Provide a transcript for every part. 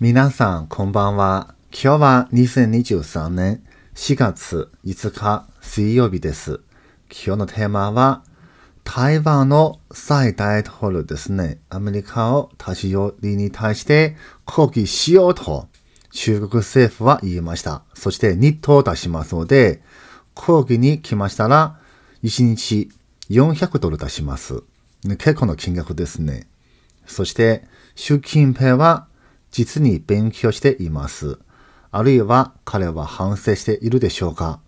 皆さん、こんばんは。今日は2023年4月5日水曜日です。今日のテーマは、台湾の最大統領ですね。アメリカを立ち寄りに対して抗議しようと中国政府は言いました。そして日当を出しますので、抗議に来ましたら1日400ドル出します。結構の金額ですね。そして、習近平は実に勉強しています。あるいは彼は反省しているでしょうか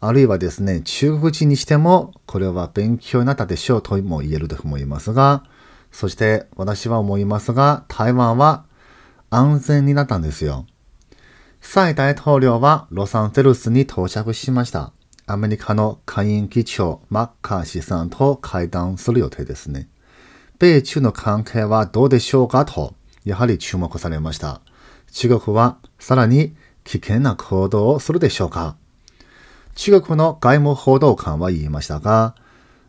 あるいはですね、中国人にしてもこれは勉強になったでしょうとも言えると思いますが、そして私は思いますが、台湾は安全になったんですよ。蔡大統領はロサンゼルスに到着しました。アメリカの下院議長マッカーシーさんと会談する予定ですね。米中の関係はどうでしょうかとやはり注目されました。中国はさらに危険な行動をするでしょうか中国の外務報道官は言いましたが、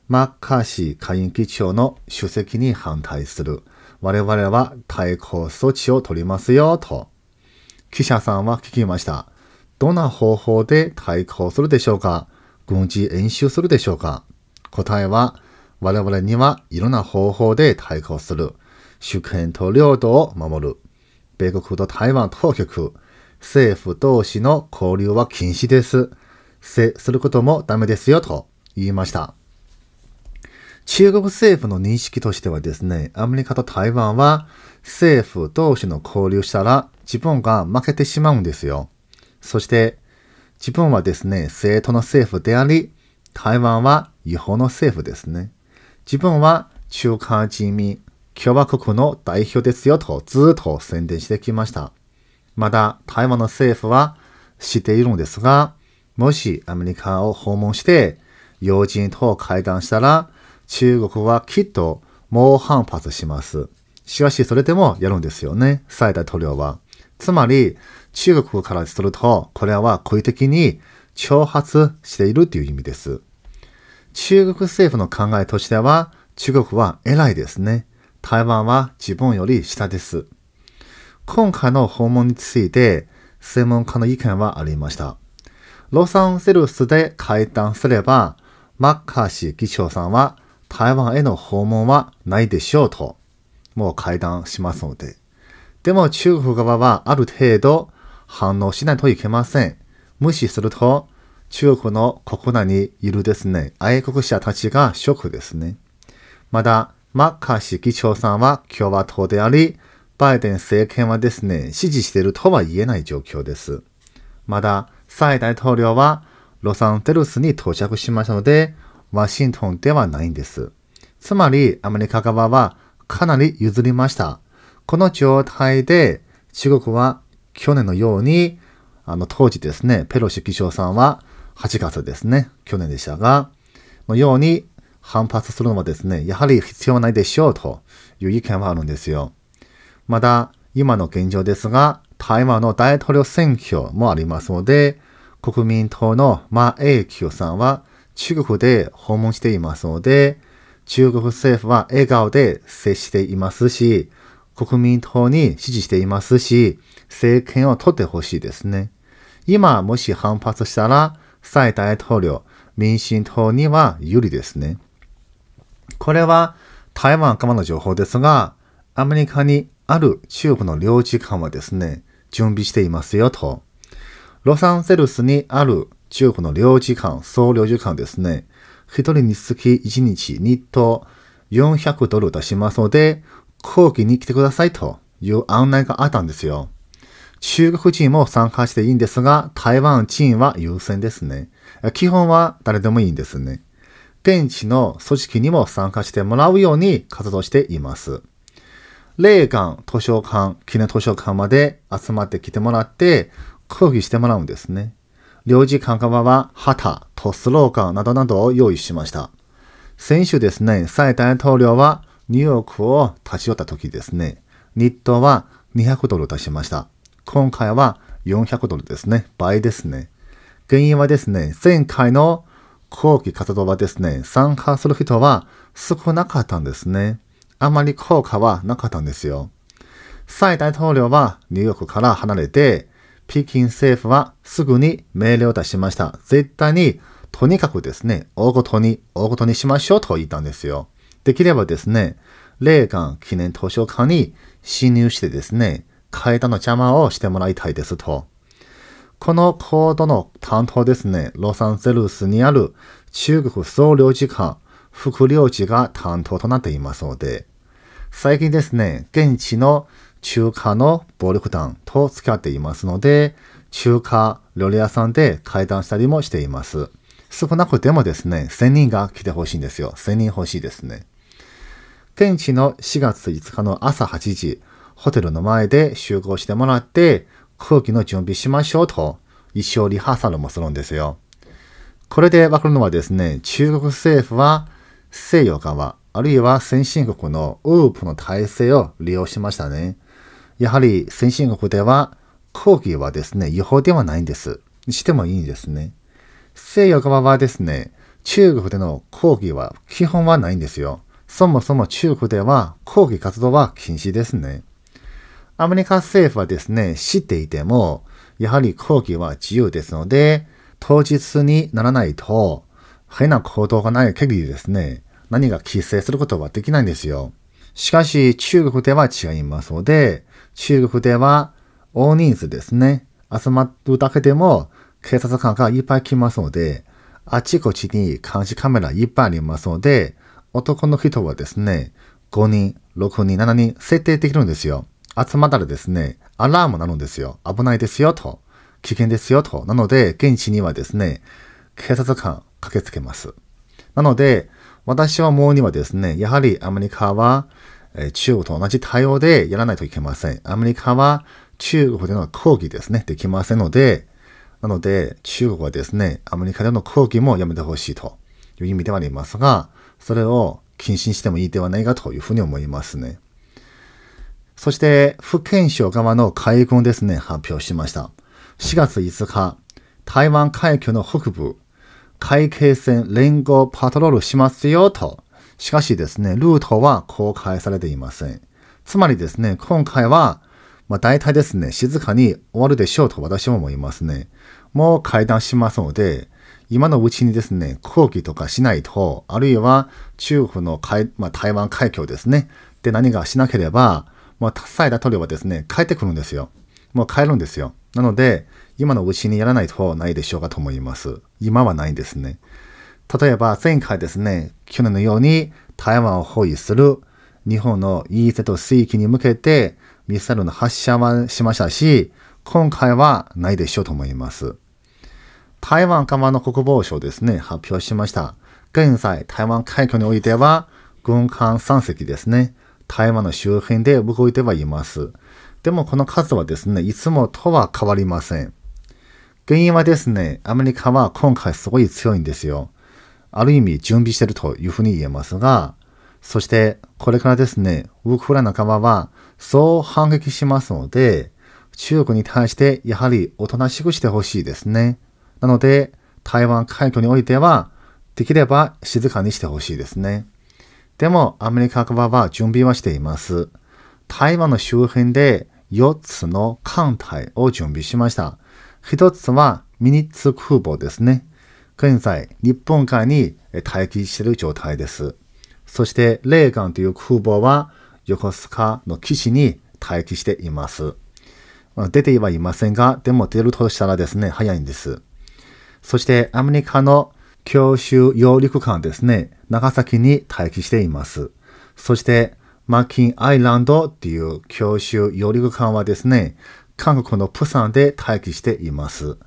マッカーシー下院議長の出席に反対する。我々は対抗措置を取りますよ、と。記者さんは聞きました。どんな方法で対抗するでしょうか軍事演習するでしょうか答えは、我々にはいろんな方法で対抗する。主権と領土を守る。米国と台湾当局、政府同士の交流は禁止です。せ、することもダメですよと言いました。中国政府の認識としてはですね、アメリカと台湾は政府同士の交流したら自分が負けてしまうんですよ。そして自分はですね、政党の政府であり、台湾は違法の政府ですね。自分は中華人民共和国の代表ですよとずっと宣伝してきました。また、台湾の政府は知っているのですが、もしアメリカを訪問して要人と会談したら、中国はきっと猛反発します。しかしそれでもやるんですよね、最大統領は。つまり、中国からすると、これは故意的に挑発しているという意味です。中国政府の考えとしては、中国は偉いですね。台湾は自分より下です。今回の訪問について、専門家の意見はありました。ロサンゼルスで会談すれば、マッカーシー議長さんは台湾への訪問はないでしょうと、もう会談しますので。でも中国側はある程度反応しないといけません。無視すると、中国の国内にいるですね、愛国者たちがショックですね。また、マッカーシー議長さんは共和党であり、バイデン政権はですね、支持しているとは言えない状況です。まだ、蔡大統領はロサンゼルスに到着しましたので、ワシントンではないんです。つまり、アメリカ側はかなり譲りました。この状態で、中国は去年のように、あの当時ですね、ペロシ議長さんは8月ですね、去年でしたが、のように反発するのはですね、やはり必要ないでしょうという意見はあるんですよ。また、今の現状ですが、台湾の大統領選挙もありますので、国民党の馬英九さんは中国で訪問していますので、中国政府は笑顔で接していますし、国民党に支持していますし、政権を取ってほしいですね。今、もし反発したら、蔡大統領、民進党には有利ですね。これは台湾からの情報ですが、アメリカにある中国の領事館はですね、準備していますよと。ロサンゼルスにある中国の領事館、総領事館ですね、一人につき一日日当400ドル出しますので、講義に来てくださいという案内があったんですよ。中国人も参加していいんですが、台湾人は優先ですね。基本は誰でもいいんですね。天地の組織にも参加してもらうように活動しています。霊館、図書館、記念図書館まで集まってきてもらって、講義してもらうんですね。領事館側は旗、とスローガンなどなどを用意しました。先週ですね、蔡大統領はニューヨークを立ち寄った時ですね、日当は200ドル出しました。今回は400ドルですね、倍ですね。原因はですね、前回の抗議活動はですね、参加する人は少なかったんですね。あまり効果はなかったんですよ。蔡大統領はニューヨークから離れて、北京政府はすぐに命令を出しました。絶対に、とにかくですね、大ごとに、大ごとにしましょうと言ったんですよ。できればですね、レーガン記念図書館に侵入してですね、階段の邪魔をしてもらいたいですと。このコードの担当ですね、ロサンゼルスにある中国総領事館副領事が担当となっていますので、最近ですね、現地の中華の暴力団と付き合っていますので、中華料理屋さんで会談したりもしています。少なくてもですね、1000人が来てほしいんですよ。1000人欲しいですね。現地の4月5日の朝8時、ホテルの前で集合してもらって、空気の準備しましょうと一生リハーサルもするんですよ。これでわかるのはですね、中国政府は西洋側、あるいは先進国のウープの体制を利用しましたね。やはり先進国では抗議はですね、違法ではないんです。してもいいんですね。西洋側はですね、中国での抗議は基本はないんですよ。そもそも中国では抗議活動は禁止ですね。アメリカ政府はですね、知っていても、やはり抗議は自由ですので、当日にならないと、変な行動がない限りですね、何が規制することはできないんですよ。しかし、中国では違いますので、中国では大人数ですね、集まるだけでも警察官がいっぱい来ますので、あちこちに監視カメラいっぱいありますので、男の人はですね、5人、6人、7人設定できるんですよ。集まったらですね、アラームなのですよ。危ないですよと。危険ですよと。なので、現地にはですね、警察官駆けつけます。なので、私はもうにはですね、やはりアメリカは、え中国と同じ対応でやらないといけません。アメリカは中国での抗議ですね、できませんので、なので、中国はですね、アメリカでの抗議もやめてほしいという意味ではありますが、それを止にしてもいいではないかというふうに思いますね。そして、福建省側の海軍ですね、発表しました。4月5日、台湾海峡の北部、海警船連合パトロールしますよと。しかしですね、ルートは公開されていません。つまりですね、今回は、まあ大体ですね、静かに終わるでしょうと私も思いますね。もう会談しますので、今のうちにですね、抗議とかしないと、あるいは中国の海、まあ、台湾海峡ですね、で何かしなければ、まあ、多彩な鳥はですね、帰ってくるんですよ。もう帰るんですよ。なので、今のうちにやらないとないでしょうかと思います。今はないんですね。例えば、前回ですね、去年のように台湾を包囲する日本の EZ 水域に向けてミサイルの発射はしましたし、今回はないでしょうと思います。台湾側の国防省ですね、発表しました。現在、台湾海峡においては、軍艦3隻ですね、台湾の周辺で動いてはいます。でもこの数はですね、いつもとは変わりません。原因はですね、アメリカは今回すごい強いんですよ。ある意味準備してるというふうに言えますが、そしてこれからですね、ウクライナ側はそう反撃しますので、中国に対してやはりおとなしくしてほしいですね。なので、台湾海峡においては、できれば静かにしてほしいですね。でもアメリカ側は準備はしています。台湾の周辺で4つの艦隊を準備しました。1つはミニッツ空母ですね。現在、日本海に待機している状態です。そして、レーガンという空母は横須賀の基地に待機しています。出てはいませんが、でも出るとしたらですね、早いんです。そして、アメリカの教習揚陸艦ですね、長崎に待機しています。そして、マッキンアイランドっていう教習揚陸艦はですね、韓国のプサンで待機しています。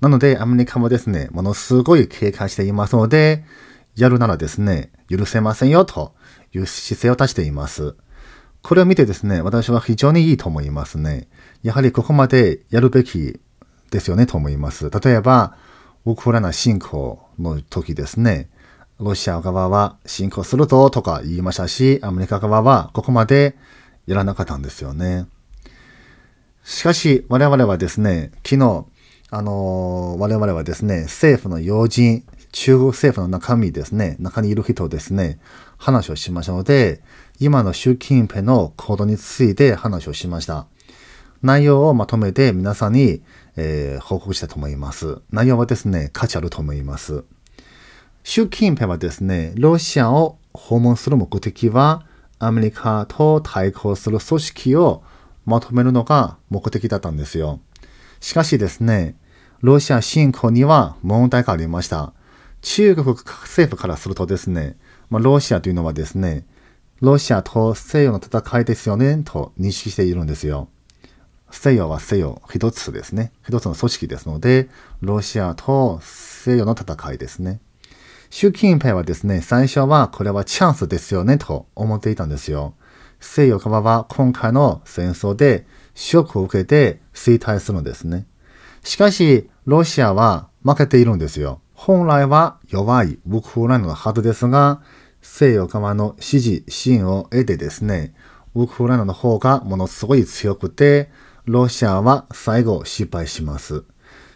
なので、アメリカもですね、ものすごい警戒していますので、やるならですね、許せませんよという姿勢を出しています。これを見てですね、私は非常にいいと思いますね。やはりここまでやるべきですよねと思います。例えば、ウクライナ侵攻の時ですね、ロシア側は侵攻するととか言いましたし、アメリカ側はここまでやらなかったんですよね。しかし、我々はですね、昨日、あの我々はですね、政府の要人、中国政府の中身ですね、中にいる人ですね、話をしましたので、今の習近平の行動について話をしました。内容をまとめて皆さんにえー、報告したと思います。内容はですね、価値あると思います。習近平はですね、ロシアを訪問する目的は、アメリカと対抗する組織をまとめるのが目的だったんですよ。しかしですね、ロシア侵攻には問題がありました。中国政府からするとですね、まあ、ロシアというのはですね、ロシアと西洋の戦いですよね、と認識しているんですよ。西洋は西洋、一つですね。一つの組織ですので、ロシアと西洋の戦いですね。習近平はですね、最初はこれはチャンスですよねと思っていたんですよ。西洋側は今回の戦争でショックを受けて衰退するんですね。しかし、ロシアは負けているんですよ。本来は弱いウクライナのはずですが、西洋側の支持、支援を得てですね、ウクライナの方がものすごい強くて、ロシアは最後失敗します。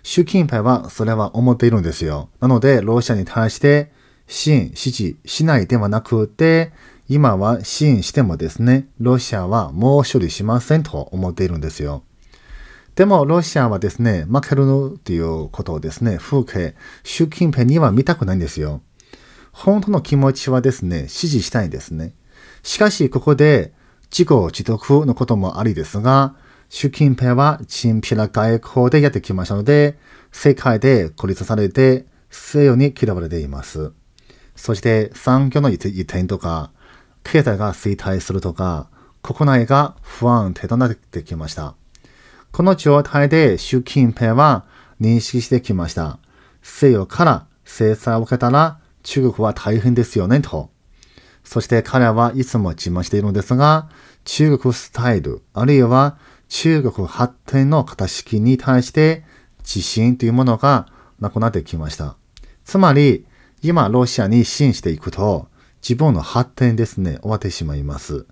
習近平はそれは思っているんですよ。なので、ロシアに対して、支援、支持しないではなくて、今は支援してもですね、ロシアはもう処理しませんと思っているんですよ。でも、ロシアはですね、負けるのということをですね、風景、習近平には見たくないんですよ。本当の気持ちはですね、支持したいんですね。しかし、ここで、自己自得のこともありですが、習近平はチンピラ外交でやってきましたので、世界で孤立されて西洋に嫌われています。そして産業の移転とか、経済が衰退するとか、国内が不安定となってきました。この状態で習近平は認識してきました。西洋から制裁を受けたら中国は大変ですよねと。そして彼はいつも自慢しているのですが、中国スタイル、あるいは中国発展の形式に対して自信というものがなくなってきました。つまり、今ロシアに信していくと、自分の発展ですね、終わってしまいます。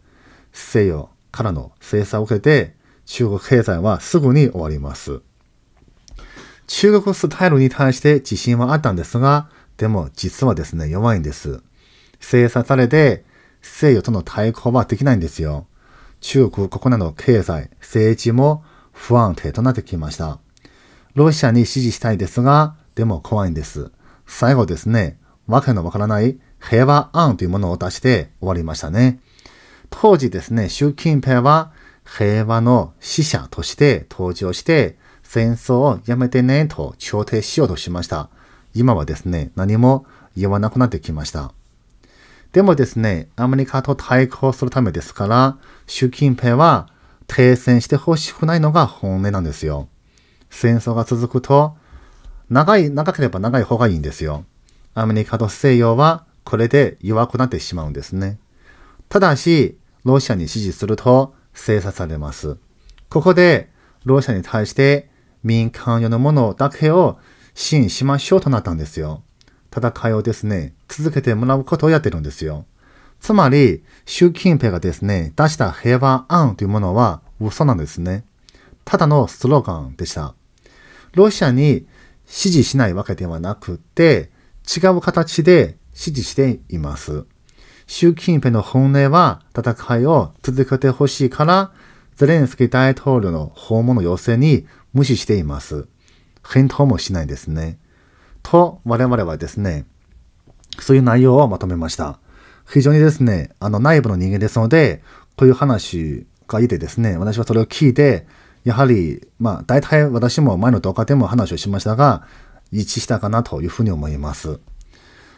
西洋からの制裁を受けて、中国経済はすぐに終わります。中国スタイルに対して自信はあったんですが、でも実はですね、弱いんです。制裁されて、西洋との対抗はできないんですよ。中国、国内の経済、政治も不安定となってきました。ロシアに支持したいですが、でも怖いんです。最後ですね、わけのわからない平和案というものを出して終わりましたね。当時ですね、習近平は平和の使者として登場して、戦争をやめてねと調停しようとしました。今はですね、何も言わなくなってきました。でもですね、アメリカと対抗するためですから、習近平は停戦してほしくないのが本音なんですよ。戦争が続くと、長い、長ければ長い方がいいんですよ。アメリカと西洋はこれで弱くなってしまうんですね。ただし、ロシアに支持すると制裁されます。ここで、ロシアに対して民間用のものだけを支援しましょうとなったんですよ。戦いをですね、続けてもらうことをやってるんですよ。つまり、習近平がですね、出した平和案というものは嘘なんですね。ただのスローガンでした。ロシアに支持しないわけではなくて、違う形で支持しています。習近平の本音は戦いを続けてほしいから、ゼレンスキー大統領の訪問の要請に無視しています。返答もしないですね。と我々はですね、そういう内容をまとめました。非常にですね、あの内部の人間ですので、こういう話がいてですね、私はそれを聞いて、やはり、まあ、大体私も前の動画でも話をしましたが、一致したかなというふうに思います。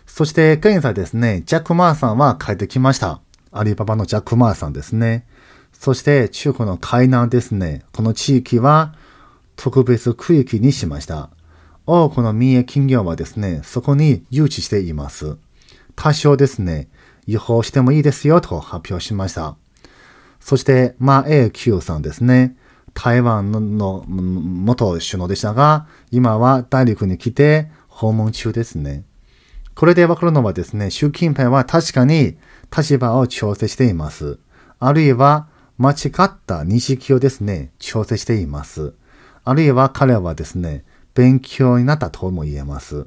そして、現在ですね、ジャック・マーさんは帰ってきました。アリババのジャック・マーさんですね。そして、中国の海南ですね、この地域は特別区域にしました。多くの民営企業はですね、そこに誘致しています。多少ですね、違法してもいいですよと発表しました。そして、まあ、A9 さんですね。台湾の元首脳でしたが、今は大陸に来て訪問中ですね。これでわかるのはですね、習近平は確かに立場を調整しています。あるいは間違った認識をですね、調整しています。あるいは彼はですね、勉強になったとも言えます。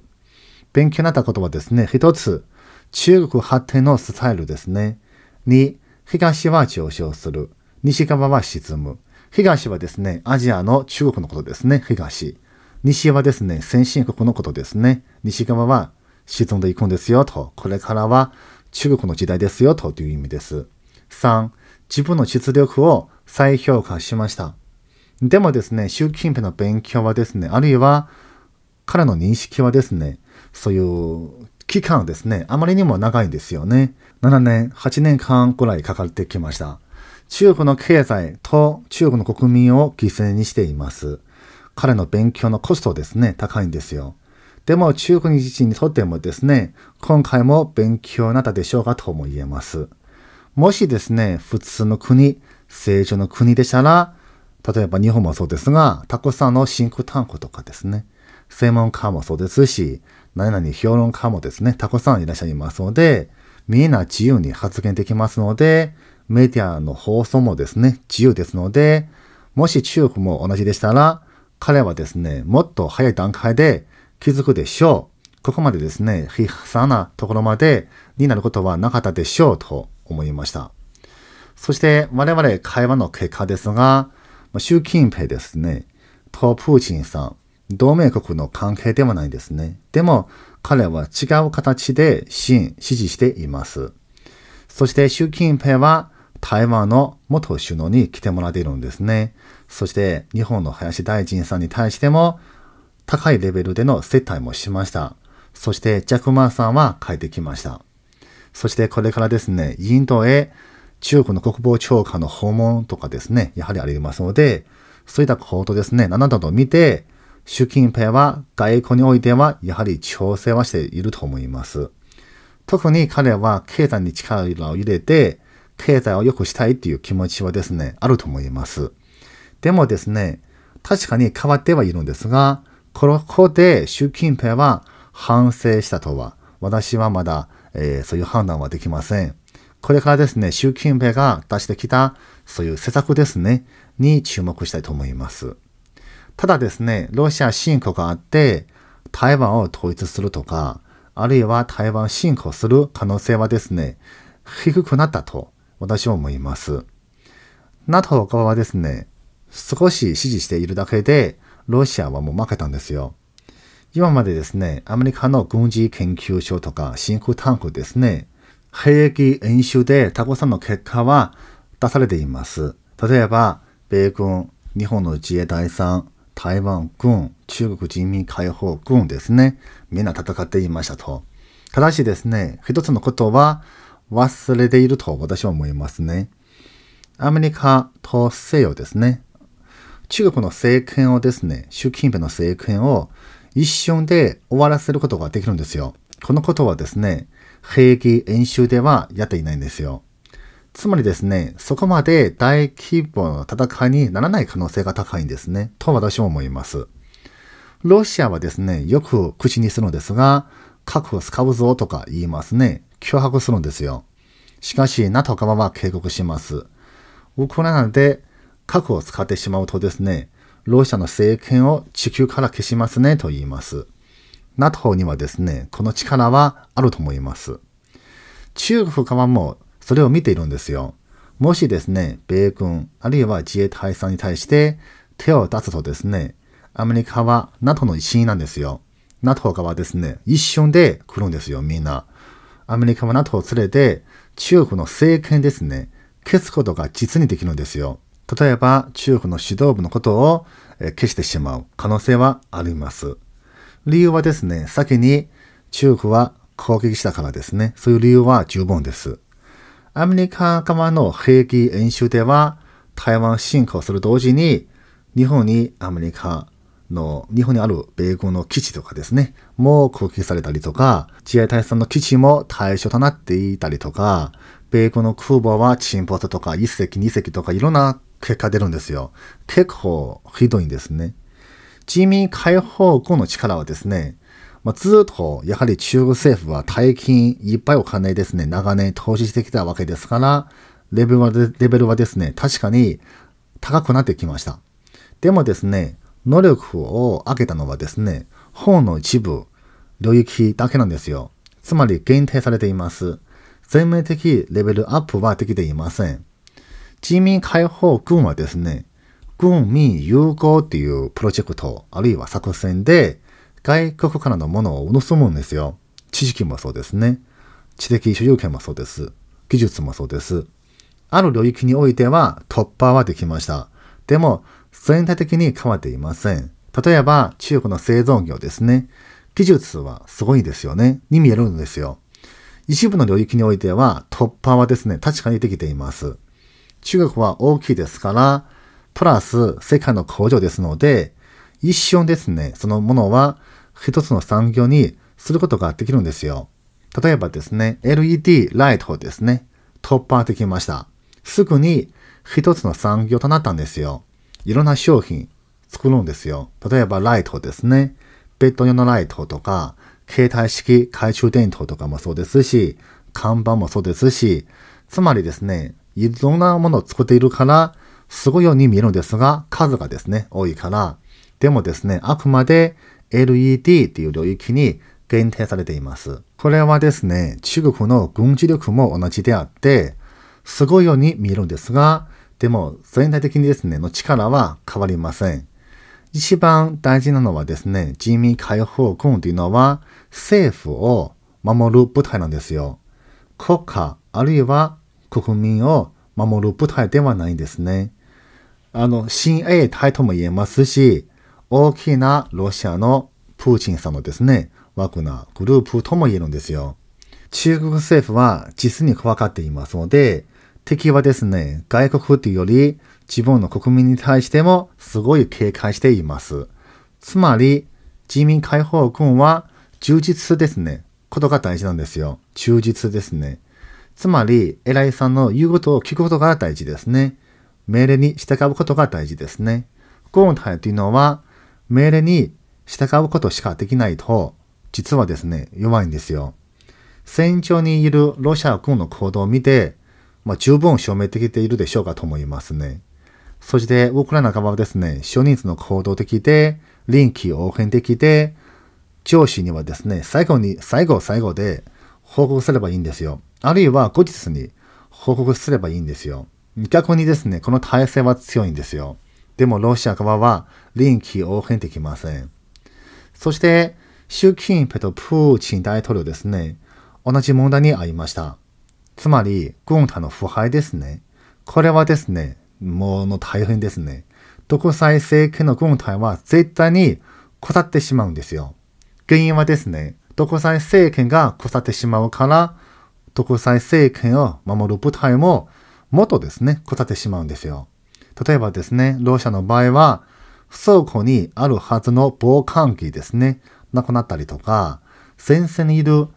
勉強になったことはですね、一つ、中国発展のスタイルですね。二、東は上昇する。西側は沈む。東はですね、アジアの中国のことですね、東。西はですね、先進国のことですね。西側は沈んでいくんですよと。これからは中国の時代ですよという意味です。三、自分の実力を再評価しました。でもですね、習近平の勉強はですね、あるいは彼の認識はですね、そういう期間ですね、あまりにも長いんですよね。7年、8年間ぐらいかかってきました。中国の経済と中国の国民を犠牲にしています。彼の勉強のコストですね、高いんですよ。でも中国人にとってもですね、今回も勉強なったでしょうかとも言えます。もしですね、普通の国、正常の国でしたら、例えば日本もそうですが、たくさんのシンクタンクとかですね、専門家もそうですし、何々評論家もですね、たくさんいらっしゃいますので、みんな自由に発言できますので、メディアの放送もですね、自由ですので、もし中国も同じでしたら、彼はですね、もっと早い段階で気づくでしょう。ここまでですね、悲惨なところまでになることはなかったでしょうと思いました。そして我々会話の結果ですが、習近平ですね、とプーチンさん、同盟国の関係ではないですね。でも、彼は違う形で支援、支持しています。そして習近平は台湾の元首脳に来てもらっているんですね。そして日本の林大臣さんに対しても高いレベルでの接待もしました。そしてジャックマンさんは帰ってきました。そしてこれからですね、インドへ中国の国防長官の訪問とかですね、やはりありますので、そういった行動ですね、7度と見て、習近平は外交においてはやはり調整はしていると思います。特に彼は経済に力を入れて、経済を良くしたいっていう気持ちはですね、あると思います。でもですね、確かに変わってはいるんですが、ここで習近平は反省したとは、私はまだ、えー、そういう判断はできません。これからですね、習近平が出してきた、そういう施策ですね、に注目したいと思います。ただですね、ロシア侵攻があって、台湾を統一するとか、あるいは台湾侵攻する可能性はですね、低くなったと私は思います。NATO 側はですね、少し支持しているだけで、ロシアはもう負けたんですよ。今までですね、アメリカの軍事研究所とか、シンクタンクですね、兵役演習でタコさんの結果は出されています。例えば、米軍、日本の自衛隊さん、台湾軍、中国人民解放軍ですね。みんな戦っていましたと。ただしですね、一つのことは忘れていると私は思いますね。アメリカと西洋ですね。中国の政権をですね、習近平の政権を一瞬で終わらせることができるんですよ。このことはですね、兵器演習ではやっていないんですよ。つまりですね、そこまで大規模の戦いにならない可能性が高いんですね、と私は思います。ロシアはですね、よく口にするのですが、核を使うぞとか言いますね。脅迫するんですよ。しかし、NATO 側は警告します。ウクライナで核を使ってしまうとですね、ロシアの政権を地球から消しますねと言います。NATO にはですね、この力はあると思います。中国側もそれを見ているんですよ。もしですね、米軍、あるいは自衛隊さんに対して手を出すとですね、アメリカは NATO の一員なんですよ。NATO 側ですね、一瞬で来るんですよ、みんな。アメリカは NATO を連れて、中国の政権ですね、消すことが実にできるんですよ。例えば、中国の指導部のことを消してしまう可能性はあります。理由はですね、先に中国は攻撃したからですね。そういう理由は十分です。アメリカ側の兵器演習では、台湾侵攻する同時に、日本にアメリカの、日本にある米軍の基地とかですね、も攻撃されたりとか、自衛隊さんの基地も対象となっていたりとか、米軍の空母は沈没とか、1隻2隻とかいろんな結果出るんですよ。結構ひどいんですね。人民解放軍の力はですね、まあ、ずっとやはり中国政府は大金いっぱいお金ですね、長年投資してきたわけですから、レベルはレベルはですね、確かに高くなってきました。でもですね、能力を上げたのはですね、本の一部、領域だけなんですよ。つまり限定されています。全面的レベルアップはできていません。人民解放軍はですね、軍民融合っていうプロジェクト、あるいは作戦で、外国からのものを盗むんですよ。知識もそうですね。知的所有権もそうです。技術もそうです。ある領域においては突破はできました。でも、全体的に変わっていません。例えば、中国の製造業ですね。技術はすごいですよね。に見えるんですよ。一部の領域においては突破はですね、確かにできています。中国は大きいですから、プラス世界の工場ですので、一瞬ですね、そのものは一つの産業にすることができるんですよ。例えばですね、LED ライトをですね、突破できました。すぐに一つの産業となったんですよ。いろんな商品作るんですよ。例えばライトですね。ベッド用のライトとか、携帯式懐中電灯とかもそうですし、看板もそうですし、つまりですね、いろんなものを作っているから、すごいように見えるんですが、数がですね、多いから、でもですね、あくまで LED っていう領域に限定されています。これはですね、中国の軍事力も同じであって、すごいように見えるんですが、でも全体的にですね、の力は変わりません。一番大事なのはですね、人民解放軍というのは政府を守る部隊なんですよ。国家あるいは国民を守る部隊ではないんですね。あの、新衛隊とも言えますし、大きなロシアのプーチンさんのですね、枠なグループとも言えるんですよ。中国政府は実に怖がっていますので、敵はですね、外国というより自分の国民に対してもすごい警戒しています。つまり、人民解放軍は充実ですね。ことが大事なんですよ。忠実ですね。つまり、偉いさんの言うことを聞くことが大事ですね。命令に従うことが大事ですね。今回というのは、命令に従うことしかできないと、実はですね、弱いんですよ。戦場にいるロシア軍の行動を見て、まあ、十分証明できているでしょうかと思いますね。そして、ウクライナ側はですね、少人数の行動的で、臨機応変的で、上司にはですね、最後に、最後最後で報告すればいいんですよ。あるいは後日に報告すればいいんですよ。逆にですね、この体制は強いんですよ。でもロシア側は臨機応変できません。そして、習近平とプーチン大統領ですね、同じ問題にありました。つまり、軍隊の腐敗ですね。これはですね、もの大変ですね。独裁政権の軍隊は絶対に腐ってしまうんですよ。原因はですね、独裁政権が腐ってしまうから、独裁政権を守る部隊も元ですね、こたてしまうんですよ。例えばですね、ろう者の場合は、倉庫にあるはずの防寒着ですね、なくなったりとか、前線にいる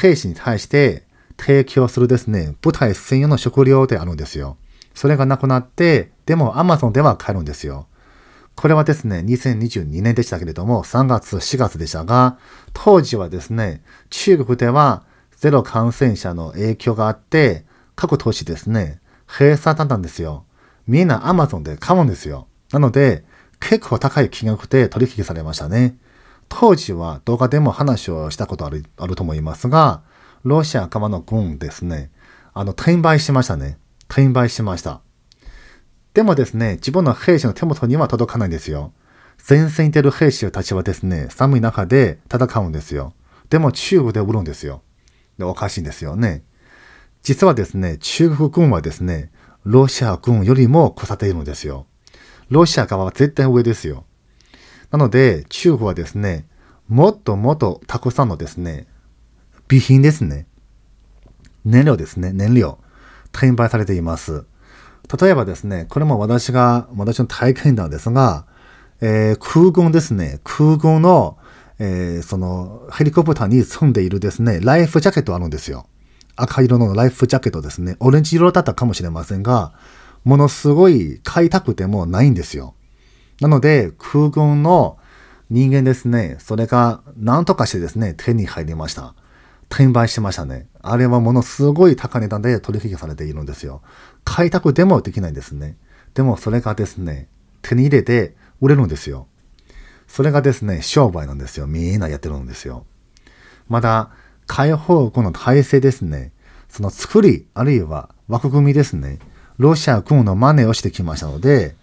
兵士に対して提供するですね、部隊専用の食料であるんですよ。それがなくなって、でも Amazon では買えるんですよ。これはですね、2022年でしたけれども、3月、4月でしたが、当時はですね、中国ではゼロ感染者の影響があって、各都市ですね、閉鎖だったんですよ。みんな Amazon で買うんですよ。なので、結構高い金額で取引されましたね。当時は動画でも話をしたことあるあると思いますが、ロシア側の軍ですね、あの、転売しましたね。転売しました。でもですね、自分の兵士の手元には届かないんですよ。前線に出る兵士たちはですね、寒い中で戦うんですよ。でも中国で売るんですよ。で、おかしいんですよね。実はですね、中国軍はですね、ロシア軍よりも小さているんですよ。ロシア側は絶対上ですよ。なので、中国はですね、もっともっとたくさんのですね、備品ですね。燃料ですね、燃料。転売されています。例えばですね、これも私が、私の体験んですが、えー、空軍ですね、空軍の、えー、その、ヘリコプターに積んでいるですね、ライフジャケットあるんですよ。赤色のライフジャケットですね。オレンジ色だったかもしれませんが、ものすごい買いたくてもないんですよ。なので、空軍の人間ですね、それが何とかしてですね、手に入りました。転売してましたね。あれはものすごい高値段で取引されているんですよ。買いたくてもできないんですね。でもそれがですね、手に入れて売れるんですよ。それがですね、商売なんですよ。みんなやってるんですよ。まだ、解放軍の体制ですね。その作り、あるいは枠組みですね。ロシア軍の真似をしてきましたので、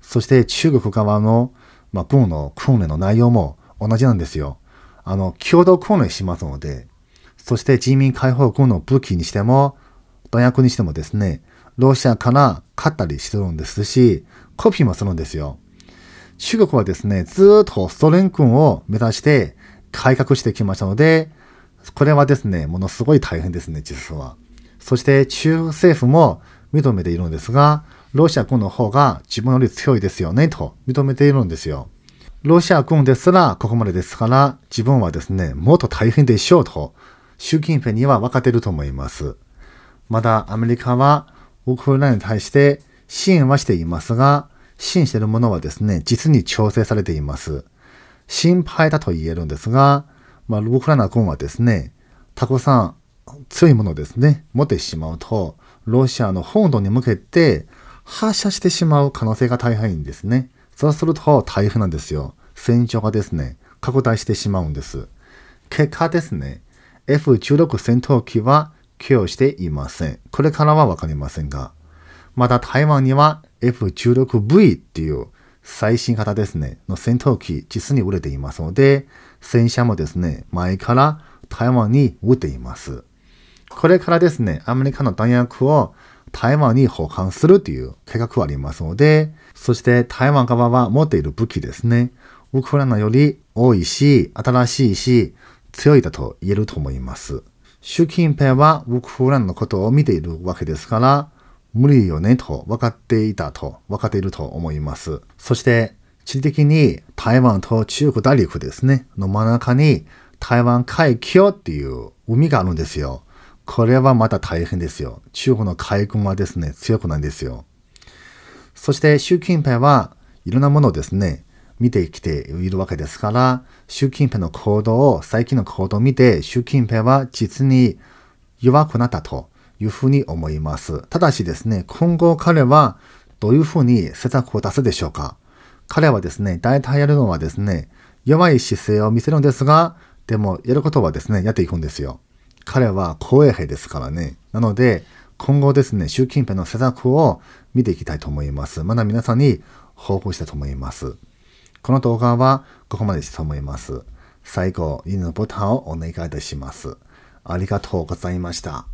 そして中国側の、まあ、軍の訓練の内容も同じなんですよ。あの、共同訓練しますので、そして人民解放軍の武器にしても、弾薬にしてもですね、ロシアから買ったりしてるんですし、コピーもするんですよ。中国はですね、ずっとソ連軍を目指して改革してきましたので、これはですね、ものすごい大変ですね、実は。そして中国政府も認めているんですが、ロシア軍の方が自分より強いですよね、と認めているんですよ。ロシア軍ですらここまでですから、自分はですね、もっと大変でしょうと、習近平には分かっていると思います。まだアメリカはウクライナに対して支援はしていますが、支援しているものはですね、実に調整されています。心配だと言えるんですが、まあ、僕らの軍はですね、たくさん強いものですね、持ってしまうと、ロシアの本土に向けて発射してしまう可能性が大変ですね。そうすると台風なんですよ。戦場がですね、拡大してしまうんです。結果ですね、F16 戦闘機は供与していません。これからはわかりませんが。また台湾には F16V っていう最新型ですね、の戦闘機実に売れていますので、戦車もですね、前から台湾に撃っています。これからですね、アメリカの弾薬を台湾に保管するという計画はありますので、そして台湾側は持っている武器ですね、ウクライナより多いし、新しいし、強いだと言えると思います。習近平はウクライナのことを見ているわけですから、無理よねと分かっていたと、分かっていると思います。そして地理的に台湾と中国大陸ですね、の真ん中に台湾海峡っていう海があるんですよ。これはまた大変ですよ。中国の海軍はですね、強くないんですよ。そして習近平はいろんなものをですね、見てきているわけですから、習近平の行動を、最近の行動を見て、習近平は実に弱くなったというふうに思います。ただしですね、今後彼はどういうふうに施策を出すでしょうか彼はですね、大体やるのはですね、弱い姿勢を見せるのですが、でもやることはですね、やっていくんですよ。彼は公衛兵ですからね。なので、今後ですね、習近平の施策を見ていきたいと思います。まだ皆さんに報告したいと思います。この動画はここまでしたと思います。最後、いいねのボタンをお願いいたします。ありがとうございました。